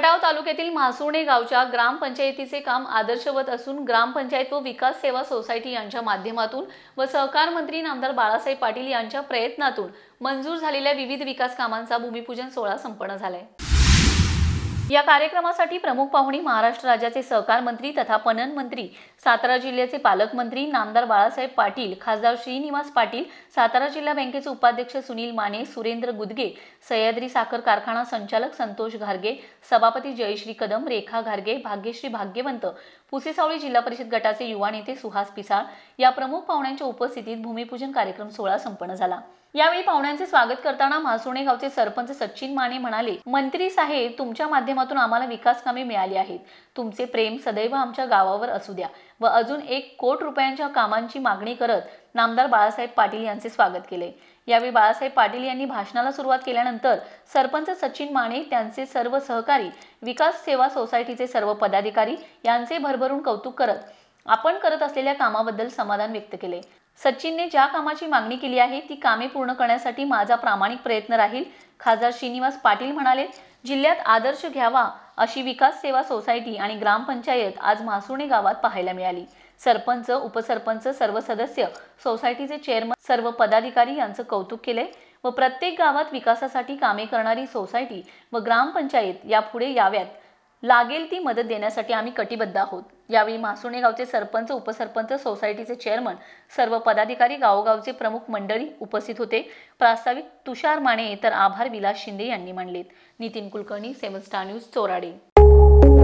खटाव तालुक्यातील म्हासुणे गावच्या ग्रामपंचायतीचे काम आदर्शवत असून ग्रामपंचायत व विकास सेवा सोसायटी यांच्या माध्यमातून व सहकार मंत्री नामदार बाळासाहेब पाटील यांच्या प्रयत्नातून मंजूर झालेल्या विविध विकास कामांचा भूमिपूजन सोहळा संपन्न झालाय या कार्यक्रमासाठी प्रमुख पाहुणे महाराष्ट्र राज्याचे सहकार मंत्री तथा पणन मंत्री सातारा जिल्ह्याचे पालकमंत्री नामदार बाळासाहेब पाटील खासदार श्रीनिवास पाटील सातारा जिल्हा बँकेचे उपाध्यक्ष सुनील माने सुरेंद्र गुदगे सह्याद्री साखर कारखाना संचालक संतोष घारगे सभापती जयश्री कदम रेखा घारगे भाग्यश्री भाग्यवंत पुसेसावळी जिल्हा परिषद गटाचे युवा नेते सुहास पिसाळ या प्रमुख पाहुण्यांच्या उपस्थितीत भूमिपूजन कार्यक्रम सोहळा संपन्न झाला यावेळी पाहुण्यांचे स्वागत करताना मासोणे गावचे सरपंच सचिन माने म्हणाले मंत्री साहेब तुमच्या माध्यमातून आम्हाला विकास कामे मिळाली आहेत तुमचे प्रेम सदैव आमच्या गावावर असू द्या व अजून एक कोट रुपयांच्या कामांची मागणी करत नामदार बाळासाहेब पाटील यांचे स्वागत केले यावेळी बाळासाहेब पाटील यांनी भाषणाला सुरुवात केल्यानंतर सरपंच सचिन माने त्यांचे सर्व सहकारी विकास सेवा सोसायटीचे सर्व पदाधिकारी यांचे भरभरून कौतुक करत आपण करत असलेल्या कामाबद्दल समाधान व्यक्त केले सचिनने ज्या कामाची मागणी केली आहे ती कामे पूर्ण करण्यासाठी माझा प्रामाणिक प्रयत्न राहील खासदार श्रीनिवास पाटील म्हणाले जिल्ह्यात आदर्श घ्यावा अशी विकास सेवा सोसायटी आणि ग्रामपंचायत आज मासुणे गावात पाहायला मिळाली सरपंच उपसरपंच सर्व सदस्य सोसायटीचे चेअरमन सर्व पदाधिकारी यांचं कौतुक केले व प्रत्येक गावात विकासासाठी कामे करणारी सोसायटी व ग्रामपंचायत यापुढे याव्यात लागेल ती मदत देण्यासाठी आम्ही कटिबद्ध आहोत यावेळी मासुणे गावचे सरपंच उपसरपंच सोसायटीचे चेअरमन सर्व पदाधिकारी गावोगावचे प्रमुख मंडळी उपस्थित होते प्रास्ताविक तुषार माने तर आभार विलास शिंदे यांनी मांडलेत Nitin Kulkarni seven star news चोराडे